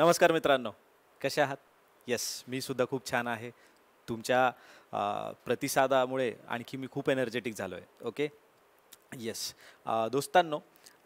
नमस्कार मित्रांनो कसे आहात येस मी सुद्धा खूप छान आहे तुमच्या प्रतिसादामुळे आणखी मी खूप एनर्जेटिक झालो आहे ओके येस दोस्तांनो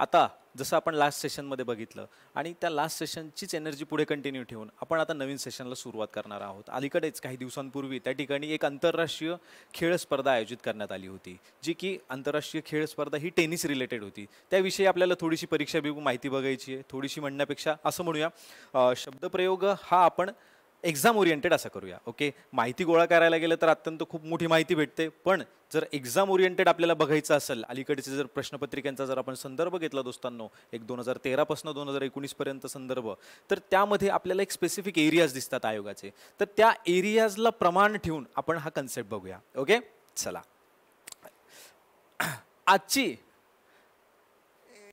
आता जसं आपण लास्ट सेशनमध्ये बघितलं आणि त्या लास्ट सेशनचीच एनर्जी पुढे कंटिन्यू ठेवून आपण आता नवीन सेशनला सुरुवात करणार आहोत अलीकडेच काही दिवसांपूर्वी त्या ठिकाणी एक आंतरराष्ट्रीय खेळ स्पर्धा आयोजित करण्यात आली होती जी की आंतरराष्ट्रीय खेळ स्पर्धा ही टेनिस रिलेटेड होती त्याविषयी आपल्याला थोडीशी परीक्षा माहिती बघायची आहे थोडीशी म्हणण्यापेक्षा असं म्हणूया शब्दप्रयोग हा आपण एक्झाम ओरिएंटेड असं करूया ओके माहिती गोळा करायला गेलं तर अत्यंत खूप मोठी माहिती भेटते पण जर एक्झाम ओरिएंटेड आपल्याला बघायचं असेल अलीकडचे जर प्रश्नपत्रिकांचा जर आपण संदर्भ घेतला दोस्तांनो एक दोन हजार तेरापासून दोन हजार एकोणीसपर्यंत संदर्भ तर त्यामध्ये आपल्याला एक स्पेसिफिक एरियाज दिसतात आयोगाचे तर त्या एरियाजला प्रमाण ठेवून आपण हा कन्सेप्ट बघूया ओके चला आजची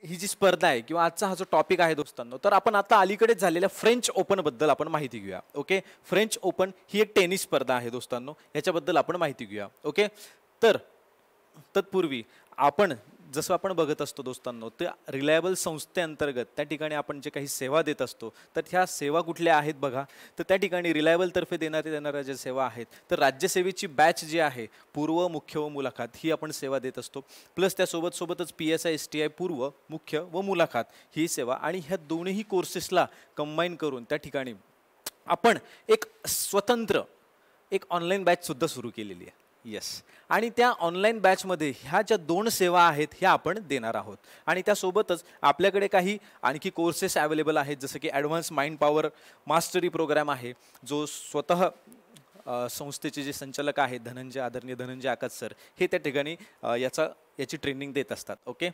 ही जी स्पर्धा आहे किंवा आजचा हा जो टॉपिक आहे दोस्तांनो तर आपण आता अलीकडेच झालेल्या फ्रेंच ओपन बद्दल आपण माहिती घेऊया ओके फ्रेंच ओपन ही एक टेनिस स्पर्धा आहे दोस्तांनो ह्याच्याबद्दल आपण माहिती घेऊया ओके तर तत्पूर्वी आपण जसं आपण बघत असतो दोस्तांनो ते रिलायबल संस्थेअंतर्गत त्या ठिकाणी आपण जे काही सेवा देत असतो तर ह्या सेवा कुठल्या आहेत बघा तर त्या ठिकाणी रिलायबलतर्फे देण्यात येणाऱ्या ज्या सेवा आहेत तर राज्यसेवेची बॅच जी आहे पूर्व मुख्य व मुलाखत ही आपण सेवा देत असतो प्लस त्यासोबतसोबतच सोबतच P S I S T I पूर्व मुख्य व मुलाखत ही सेवा आणि ह्या दोन्ही कोर्सेसला कंबाईन करून त्या ठिकाणी आपण एक स्वतंत्र एक ऑनलाईन बॅचसुद्धा सुरू केलेली आहे येस आणि त्या ऑनलाईन बॅचमध्ये ह्या ज्या दोन सेवा आहेत ह्या आपण देणार आहोत आणि त्यासोबतच आपल्याकडे काही आणखी कोर्सेस अवेलेबल आहेत जसं की advance mind power mastery program आहे जो स्वतः संस्थेचे जे संचालक आहेत धनंजय आदरणीय धनंजय आकत सर हे त्या ठिकाणी याचा याची ट्रेनिंग देत असतात ओके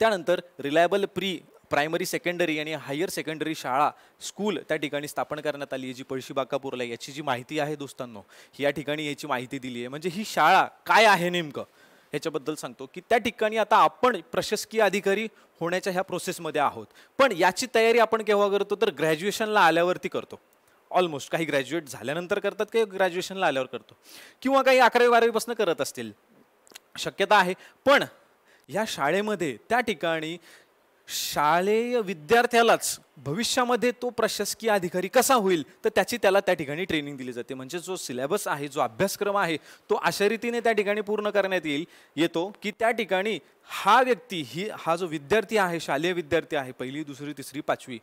त्यानंतर रिलायबल प्री प्रायमरी सेकंडरी आणि हायर सेकंडरी शाळा स्कूल त्या ठिकाणी स्थापन करण्यात आली आहे जी पळशी बाकापूरला याची जी माहिती आहे दोस्तांनो या ठिकाणी याची माहिती दिली आहे म्हणजे ही शाळा काय आहे नेमकं ह्याच्याबद्दल सांगतो की त्या ठिकाणी आता आपण प्रशासकीय अधिकारी होण्याच्या ह्या प्रोसेसमध्ये आहोत पण याची तयारी आपण केव्हा करतो तर ग्रॅज्युएशनला आल्यावरती करतो ऑलमोस्ट काही ग्रॅज्युएट झाल्यानंतर करतात काही ग्रॅज्युएशनला आल्यावर करतो किंवा काही अकरावी बारावीपासून करत असतील शक्यता आहे पण ह्या शाळेमध्ये त्या ठिकाणी शालेय विद्यार्थ्यालाच भविष्यामध्ये तो प्रशासकीय अधिकारी कसा होईल तर त्याची त्याला त्या ठिकाणी ट्रेनिंग दिली जाते म्हणजे जो सिलेबस आहे जो अभ्यासक्रम आहे तो अशा रीतीने त्या ठिकाणी पूर्ण करण्यात येईल येतो की त्या ठिकाणी हा व्यक्ती ही हा जो विद्यार्थी आहे शालेय विद्यार्थी आहे पहिली दुसरी तिसरी पाचवी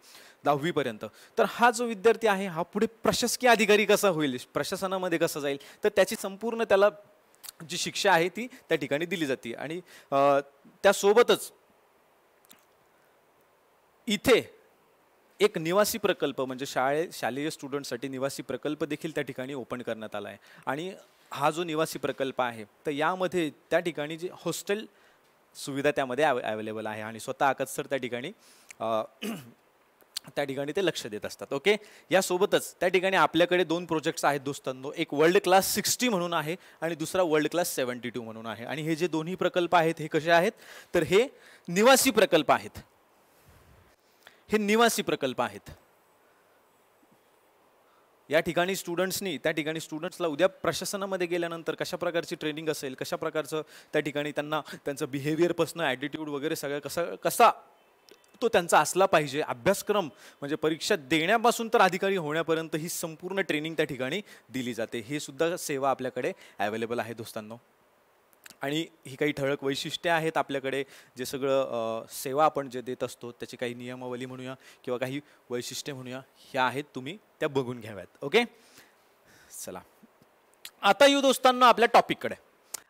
दहावीपर्यंत तर हा जो विद्यार्थी आहे हा पुढे प्रशासकीय अधिकारी कसा होईल प्रशासनामध्ये कसा जाईल तर त्याची संपूर्ण त्याला जी शिक्षा आहे ती त्या ठिकाणी दिली जाते आणि त्यासोबतच इथे एक निवासी प्रकल्प म्हणजे शाळे शालेय स्टुडंटसाठी निवासी प्रकल्प देखील त्या ठिकाणी ओपन करण्यात आला आहे आणि हा जो निवासी प्रकल्प आहे तर यामध्ये त्या ठिकाणी जे हॉस्टेल सुविधा त्यामध्ये अव अवेलेबल आहे आणि स्वतः आकाश त्या ठिकाणी त्या ठिकाणी ते लक्ष देत असतात ओके यासोबतच त्या ठिकाणी आपल्याकडे दोन प्रोजेक्ट्स आहेत दोस्तांनो एक वर्ल्ड क्लास सिक्स्टी म्हणून आहे आणि दुसरा वर्ल्ड क्लास सेवन्टी टू म्हणून आहे आणि हे जे दोन्ही प्रकल्प आहेत हे कसे आहेत तर हे निवासी प्रकल्प आहेत हे निवासी प्रकल्प आहेत या ठिकाणी स्टुडंट्सनी त्या ठिकाणी स्टुडंट्सला उद्या प्रशासनामध्ये गेल्यानंतर कशा प्रकारची ट्रेनिंग असेल कशा प्रकारचं त्या ठिकाणी त्यांना त्यांचं बिहेवियरपासनं ॲटिट्यूड वगैरे सगळं कसा कसा तो त्यांचा असला पाहिजे अभ्यासक्रम म्हणजे परीक्षा देण्यापासून तर अधिकारी होण्यापर्यंत ही संपूर्ण ट्रेनिंग त्या ठिकाणी दिली जाते हे सुद्धा सेवा आपल्याकडे अवेलेबल आहे दोस्तांनो आणि ही काही ठळक वैशिष्ट्ये आहेत आपल्याकडे जे सगळं सेवा आपण जे देत असतो त्याची काही नियमावली म्हणूया किंवा काही वैशिष्ट्ये म्हणूया ह्या आहेत तुम्ही त्या बघून घ्याव्यात ओके चला आता येऊ दोस्तांना आपल्या टॉपिककडे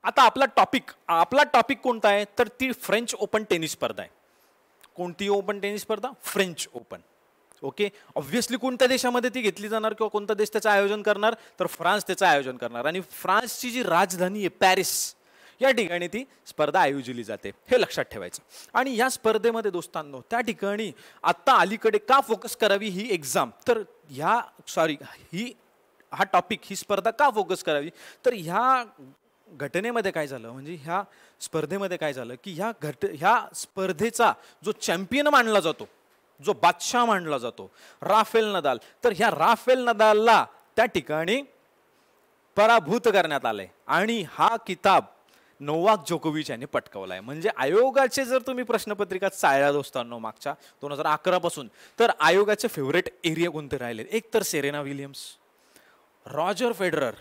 आता आपला टॉपिक आपला टॉपिक कोणता आहे तर ती फ्रेंच ओपन टेनिस स्पर्धा आहे कोणती ओपन टेनिस स्पर्धा फ्रेंच ओपन ओके ऑब्व्हियसली कोणत्या देशामध्ये ती घेतली जाणार किंवा कोणता देश त्याचं आयोजन करणार तर फ्रान्स त्याचं आयोजन करणार आणि फ्रान्सची जी राजधानी आहे पॅरिस या ठिकाणी ती स्पर्धा आयोजली जाते हे लक्षात ठेवायचं आणि या स्पर्धेमध्ये दोस्तांनो त्या ठिकाणी आत्ता अलीकडे का फोकस करावी ही एक्झाम तर ह्या सॉरी ही हा टॉपिक ही स्पर्धा का फोकस करावी तर ह्या घटनेमध्ये काय झालं म्हणजे ह्या स्पर्धेमध्ये काय झालं की ह्या घट ह्या स्पर्धेचा जो चॅम्पियन मानला जातो जो बादशाह मानला जातो राफेल नदाल तर ह्या राफेल नदालला त्या ठिकाणी पराभूत करण्यात आलंय आणि हा किताब नोवाक जोकोविच यांनी पटकवला आहे म्हणजे आयोगाचे जर तुम्ही प्रश्नपत्रिका चाळल्या दोस्तांनो मागच्या दोन हजार अकरापासून तर आयोगाचे फेवरेट एरिया कोणते राहिले एक तर Serena Williams Roger Federer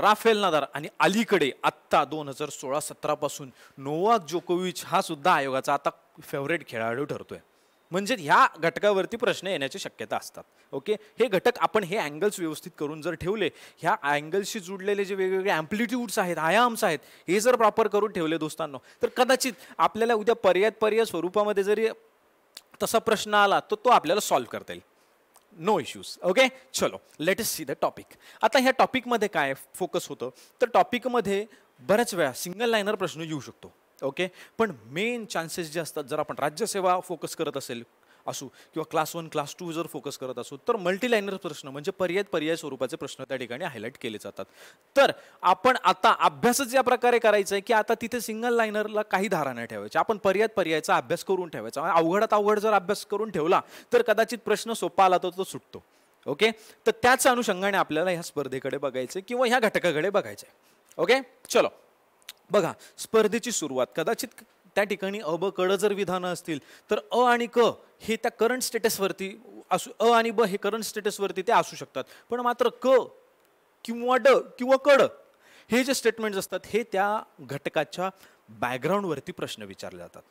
Rafael Nadal आणि अलीकडे आत्ता दोन हजार सोळा सतरापासून नोवाक जोकोविच हा सुद्धा आयोगाचा आता फेवरेट खेळाडू ठरतोय म्हणजे ह्या घटकावरती प्रश्न येण्याची शक्यता असतात ओके हे घटक आपण हे अँगल्स व्यवस्थित करून जर ठेवले ह्या अँगल्सशी जुडलेले जे वेगवेगळे अँप्लिट्यूड्स आहेत आयाम्स आहेत हे जर प्रॉपर करून ठेवले दोस्तांनो तर कदाचित आपल्याला उद्या पर्याय पर्याय स्वरूपामध्ये जरी तसा प्रश्न आला तर तो, आपल्याला सॉल्व्ह करता येईल नो इश्यूज ओके चलो let's see the topic आता ह्या टॉपिकमध्ये काय फोकस होतं तर टॉपिकमध्ये बऱ्याच वेळा सिंगल लाईनर प्रश्न येऊ शकतो ओके पण मेन चान्सेस जे असतात जर आपण राज्यसेवा फोकस करत असेल असू किंवा क्लास वन क्लास टू जर फोकस करत असू तर मल्टीलायनर प्रश्न म्हणजे पर्याय पर्याय स्वरूपाचे प्रश्न त्या ठिकाणी हायलाईट केले जातात तर आपण आता अभ्यासच या प्रकारे करायचं आहे की आता तिथे सिंगल लायनरला काही धारा नाही ठेवायची आपण पर्याय पर्यायचा अभ्यास करून ठेवायचा अवघडात अवघड जर अभ्यास करून ठेवला तर कदाचित प्रश्न सोपा आला तर तो सुटतो ओके तर त्याच अनुषंगाने आपल्याला ह्या स्पर्धेकडे बघायचं किंवा ह्या घटकाकडे बघायचं ओके चलो बघा स्पर्धेची सुरुवात कदाचित त्या ठिकाणी अ ब कड जर विधानं असतील तर अ आणि क हे त्या करंट स्टेटसवरती असू अ आणि ब हे करंट स्टेटसवरती ते असू शकतात पण मात्र क किंवा ड किंवा कड हे जे स्टेटमेंट्स असतात हे त्या घटकाच्या बॅकग्राऊंडवरती प्रश्न विचारले जातात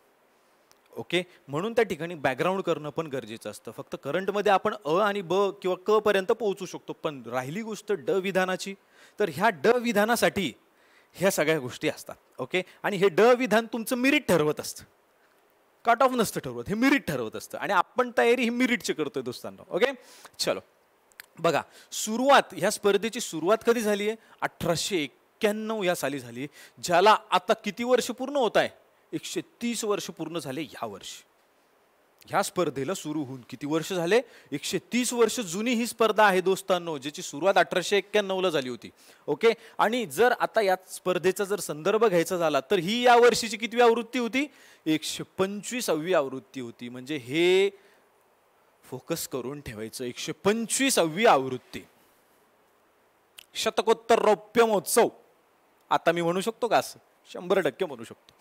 ओके म्हणून त्या ठिकाणी बॅकग्राऊंड करणं पण गरजेचं असतं फक्त करंटमध्ये आपण अ आणि ब किंवा क पर्यंत पोहोचू शकतो पण राहिली गोष्ट ड विधानाची तर ह्या ड विधानासाठी ह्या सगळ्या गोष्टी असतात ओके आणि हे ड विधान तुमचं मिरिट ठरवत असतं कट ऑफ नसतं ठरवत हे मिरिट ठरवत असतं आणि आपण तयारी ही मिरिटची करतोय दोस्तांना ओके चलो बघा सुरुवात ह्या स्पर्धेची सुरुवात कधी झाली आहे अठराशे एक्क्याण्णव या साली झाली ज्याला आता किती वर्ष पूर्ण होत आहे एकशे तीस वर्ष पूर्ण झाले या वर्षी ह्या स्पर्धेला सुरू होऊन किती वर्ष झाले एकशे तीस वर्ष जुनी ही स्पर्धा आहे दोस्तांनो ज्याची सुरुवात अठराशे एक्क्याण्णवला झाली होती ओके आणि जर आता या स्पर्धेचा जर संदर्भ घ्यायचा झाला तर ही या वर्षीची किती आवृत्ती होती एकशे पंचवीसावी आवृत्ती होती म्हणजे हे फोकस करून ठेवायचं एकशे पंचवीसावी आवृत्ती शतकोत्तर रौप्य महोत्सव आता मी म्हणू शकतो का असं शंभर टक्के म्हणू शकतो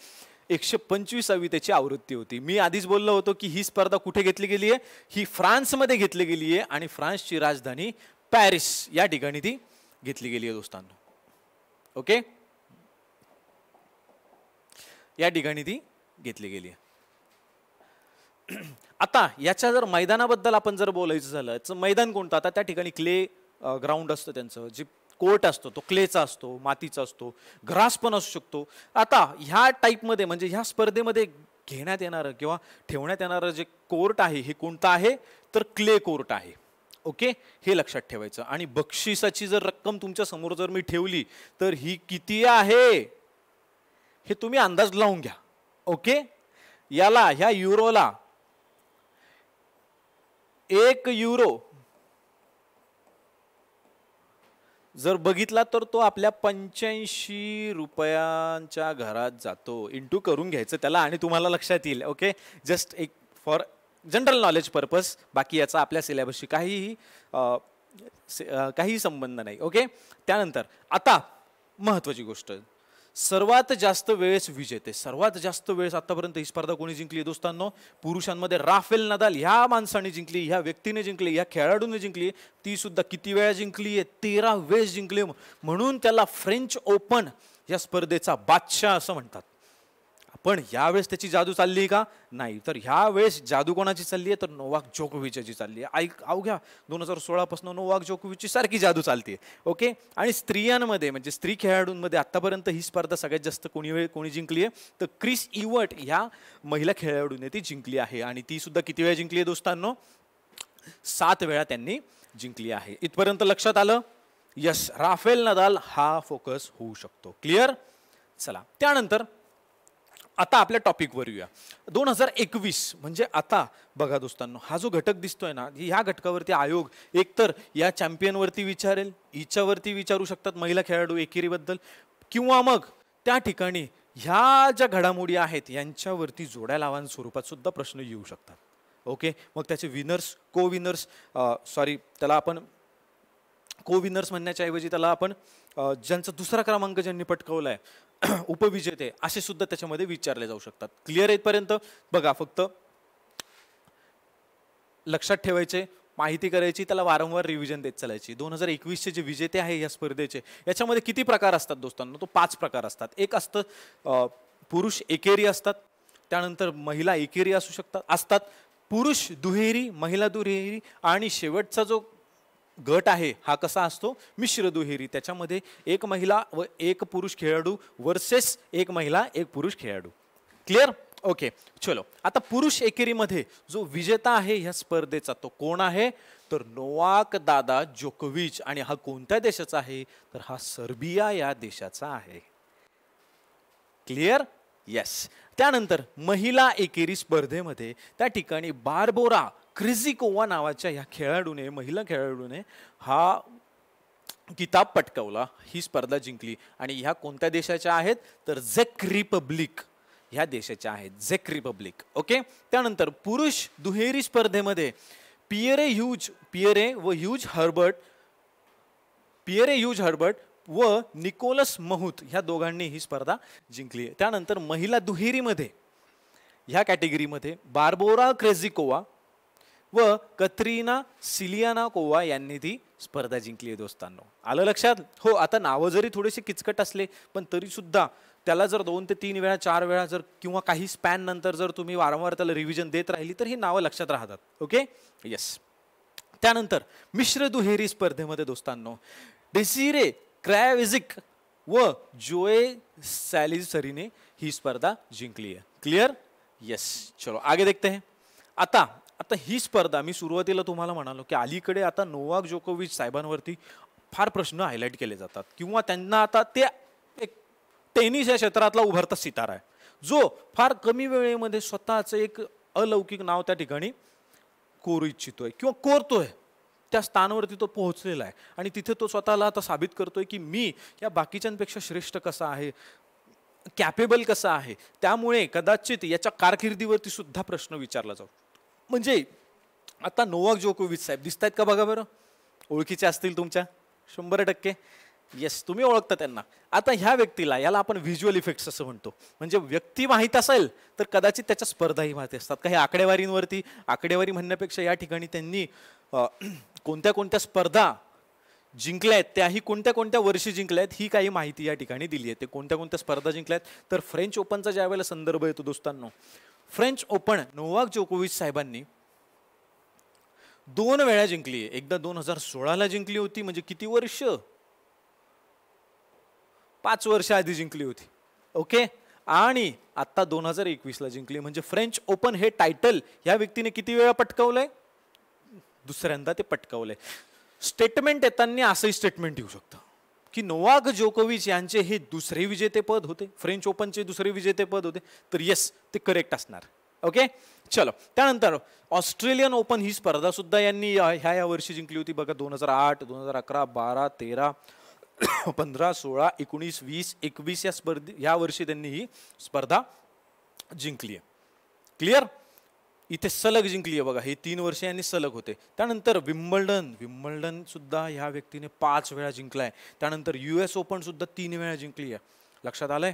एकशे पंचवीसावी त्याची आवृत्ती होती मी आधीच बोललो होतो की ही स्पर्धा कुठे घेतली गेली आहे ही फ्रान्समध्ये घेतली गेली आहे आणि फ्रान्सची राजधानी पॅरिस या ठिकाणी ती घेतली गेली आहे दोस्तांनो ओके या ठिकाणी ती घेतली गेली आहे आता याच्या जर मैदानाबद्दल आपण जर बोलायचं झालं तर मैदान कोणतं आता त्या ठिकाणी क्ले ग्राउंड असतं त्यांचं जी कोर्ट असतो तो क्लेचा असतो मातीचा असतो ग्रास पण असू शकतो आता ह्या टाईपमध्ये म्हणजे ह्या स्पर्धेमध्ये घेण्यात येणारं किंवा ठेवण्यात येणारं जे कोर्ट आहे हे कोणतं आहे तर क्ले कोर्ट आहे ओके हे लक्षात ठेवायचं आणि बक्षिसाची जर रक्कम तुमच्या समोर जर मी ठेवली तर ही किती आहे हे तुम्ही अंदाज लावून घ्या ओके याला ह्या युरोला एक युरो जर बघितला तर तो आपल्या पंच्याऐंशी रुपयांच्या घरात जातो इंटू करून घ्यायचं त्याला आणि तुम्हाला लक्षात येईल ओके जस्ट एक फॉर जनरल नॉलेज पर्पज बाकी याचा आपल्या सिलेबसशी काहीही काहीही संबंध नाही ओके त्यानंतर आता महत्त्वाची गोष्ट सर्वात जास्त वेळेस विजेते सर्वात जास्त वेळेस आतापर्यंत ही स्पर्धा कोणी जिंकली दोस्तांनो पुरुषांमध्ये राफेल नदाल ह्या माणसाने जिंकली ह्या व्यक्तीने जिंकली ह्या खेळाडूने जिंकली ती सुद्धा किती वेळा जिंकली आहे तेरा वेळेस जिंकली म्हणून त्याला फ्रेंच ओपन या स्पर्धेचा बादशाह असं म्हणतात पण यावेळेस त्याची जादू चालली का नाही तर ह्यावेळेस जादू कोणाची चालली आहे तर नोवाक जोकोविचची चालली आहे ऐक अवघ्या दोन हजार सोळापासून नोवाक जोकविची सारखी जादू चालते ओके आणि स्त्रियांमध्ये म्हणजे स्त्री खेळाडूंमध्ये आत्तापर्यंत ही स्पर्धा सगळ्यात जास्त कोणी वेळ कोणी जिंकली आहे तर क्रिस इवट ह्या महिला खेळाडूने ती जिंकली आहे आणि ती सुद्धा किती वेळा जिंकली आहे दोस्तांनो सात वेळा त्यांनी जिंकली आहे इथपर्यंत लक्षात आलं यस राफेल नदाल हा फोकस होऊ शकतो क्लिअर चला त्यानंतर आता आपल्या टॉपिकवर येऊया दोन हजार एकवीस म्हणजे आता बघा दोस्तांनो हा जो घटक दिसतोय ना ह्या घटकावरती आयोग एकतर या चॅम्पियनवरती विचारेल हिच्यावरती विचारू शकतात महिला खेळाडू एकेरीबद्दल किंवा मग त्या ठिकाणी ह्या ज्या घडामोडी आहेत यांच्यावरती जोड्या लावान स्वरूपात सुद्धा प्रश्न येऊ शकतात ओके मग त्याचे विनर्स को विनर्स सॉरी त्याला आपण को विनर्स म्हणण्याच्याऐवजी त्याला आपण ज्यांचा दुसरा क्रमांक ज्यांनी पटकवला आहे उपविजेते असे सुद्धा त्याच्यामध्ये विचारले जाऊ शकतात क्लिअर येतपर्यंत बघा फक्त लक्षात ठेवायचे माहिती करायची त्याला वारंवार रिव्हिजन देत चालायची दोन हजार एकवीसचे जे विजेते आहे या स्पर्धेचे याच्यामध्ये किती प्रकार असतात दोस्तांना तो पाच प्रकार असतात एक असतं पुरुष एकेरी असतात त्यानंतर महिला एकेरी असू शकतात असतात पुरुष दुहेरी महिला दुहेरी आणि शेवटचा जो गट आहे हा कसा असतो मिश्र दुहेरी त्याच्यामध्ये एक महिला व एक पुरुष खेळाडू वर्सेस एक महिला एक पुरुष खेळाडू क्लिअर ओके चलो आता पुरुष एकेरीमध्ये जो विजेता आहे ह्या स्पर्धेचा तो कोण आहे तर नोवाक दादा जोकोविच आणि हा कोणत्या देशाचा आहे तर हा सर्बिया या देशाचा आहे क्लिअर येस त्यानंतर महिला एकेरी स्पर्धेमध्ये त्या ठिकाणी बारबोरा क्रिझी नावाच्या ह्या खेळाडूने महिला खेळाडूने हा किताब पटकावला ही स्पर्धा जिंकली आणि ह्या कोणत्या देशाच्या आहेत तर झेक रिपब्लिक ह्या देशाच्या आहेत झेक रिपब्लिक ओके त्यानंतर पुरुष दुहेरी स्पर्धेमध्ये पियरे ह्यूज पियरे व Hugues Herbert Pierre Hugues Herbert व निकोलस महूत ह्या दोघांनी ही स्पर्धा जिंकली त्यानंतर महिला दुहेरीमध्ये ह्या कॅटेगरीमध्ये बार्बोरा क्रेझिकोवा व कतरीना सिलियाना कोवा यांनी ती स्पर्धा जिंकली आहे दोस्तांनो आलं लक्षात हो आता नावं जरी थोडेसे किचकट असले पण तरीसुद्धा त्याला जर दोन ते तीन वेळा चार वेळा जर किंवा काही स्पॅन नंतर जर तुम्ही वारंवार त्याला रिव्हिजन देत राहिली तर ही नावं लक्षात राहतात ओके येस त्यानंतर मिश्र दुहेरी स्पर्धेमध्ये दोस्तांनो डेसिरे क्रॅविझिक व जोए सॅलिसरीने ही स्पर्धा जिंकली आहे क्लिअर यस चलो आगे देखते हैं आता आता ही स्पर्धा मी सुरुवातीला तुम्हाला म्हणालो की अलीकडे आता नोवाक जोकोविच साहेबांवरती फार प्रश्न हायलाईट केले जातात किंवा त्यांना आता ते एक टेनिस या क्षेत्रातला उभारता सितारा आहे जो फार कमी वेळेमध्ये स्वतःचं एक अलौकिक नाव त्या ठिकाणी कोरू इच्छितोय किंवा कोरतोय त्या स्थानावरती तो पोहोचलेला आहे आणि तिथे तो स्वतःला आता साबित करतोय की मी या बाकीच्यांपेक्षा श्रेष्ठ कसा आहे कॅपेबल कसा आहे त्यामुळे कदाचित याच्या कारकिर्दीवरती सुद्धा प्रश्न विचारला जाऊ म्हणजे आता नोवाक जोकोविच साहेब दिसत आहेत का बघा बरं ओळखीचे असतील तुमच्या शंभर टक्के येस तुम्ही ओळखता त्यांना आता ह्या व्यक्तीला याला आपण व्हिज्युअल इफेक्ट्स असं म्हणतो म्हणजे व्यक्ती माहीत असेल तर कदाचित त्याच्या स्पर्धाही माहिती असतात काही आकडेवारींवरती आकडेवारी म्हणण्यापेक्षा या ठिकाणी त्यांनी कोणत्या कोणत्या स्पर्धा जिंकल्या आहेत त्याही कोणत्या कोणत्या वर्षी जिंकल्या आहेत ही काही माहिती या ठिकाणी दिली आहे ते कोणत्या कोणत्या स्पर्धा जिंकल्या आहेत तर फ्रेंच ओपनचा ज्या वेळेला संदर्भ येतो दोस्तांनो फ्रेंच ओपन नोवाक जोकोविच साहेबांनी दोन वेळा जिंकली आहे एकदा दोन हजार सोळाला जिंकली होती म्हणजे किती वर्ष पाच वर्ष आधी जिंकली होती ओके आणि आत्ता दोन हजार एकवीसला जिंकली म्हणजे फ्रेंच ओपन हे टायटल ह्या व्यक्तीने किती वेळा पटकावलंय दुसऱ्यांदा ते पटकावलंय स्टेटमेंट येताना असंही स्टेटमेंट येऊ शकतं की नोवाक जोकोविच यांचे हे दुसरे विजेतेपद होते फ्रेंच ओपनचे दुसरे विजेतेपद होते तर येस ते करेक्ट असणार ओके चलो त्यानंतर ऑस्ट्रेलियन ओपन ही स्पर्धा सुद्धा यांनी ह्या या वर्षी जिंकली होती बघा दोन हजार आठ दोन हजार अकरा बारा तेरा पंधरा सोळा एकोणीस वीस एकवीस या स्पर्धे या वर्षी त्यांनी ही स्पर्धा जिंकली आहे क्लिअर इथे सलग जिंकली आहे बघा हे तीन वर्ष यांनी सलग होते त्यानंतर विम्बल्डन विम्बल्डन सुद्धा ह्या व्यक्तीने पाच वेळा जिंकला आहे त्यानंतर यू एस ओपन सुद्धा तीन वेळा जिंकली आहे लक्षात आलंय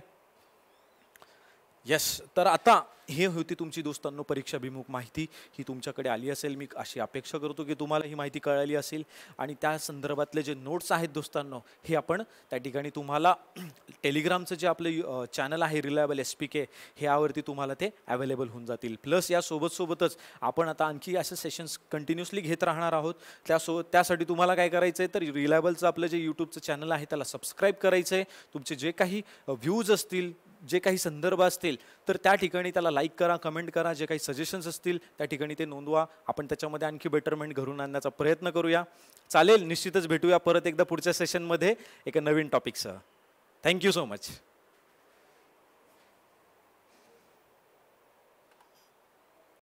यस तर आता हे होती तुमची दोस्तांनो परीक्षाभिमुख माहिती ही तुमच्याकडे आली असेल मी अशी अपेक्षा करतो की तुम्हाला ही माहिती कळाली असेल आणि त्या संदर्भातले जे नोट्स आहेत दोस्तांनो हे आपण त्या ठिकाणी तुम्हाला टेलिग्रामचं जे आपलं चॅनल आहे रिलायबल एस पी के ह्यावरती तुम्हाला ते अवेलेबल होऊन जातील प्लस यासोबतसोबतच सोबतच आपण आता आणखी असे सेशन्स कंटिन्युअसली घेत राहणार आहोत त्यासोबत त्यासाठी तुम्हाला काय करायचं आहे तर रिलायबलचं आपलं जे यूट्यूबचं चॅनल आहे त्याला सबस्क्राईब करायचं आहे तुमचे जे काही व्ह्यूज असतील जे काही संदर्भ असतील तर त्या ठिकाणी त्याला लाईक करा कमेंट करा जे काही सजेशन्स असतील त्या ठिकाणी ते नोंदवा आपण त्याच्यामध्ये आणखी बेटरमेंट घरून आणण्याचा प्रयत्न करूया चालेल निश्चितच भेटूया परत एकदा पुढच्या सेशनमध्ये एका नवीन टॉपिकसह थँक्यू सो मच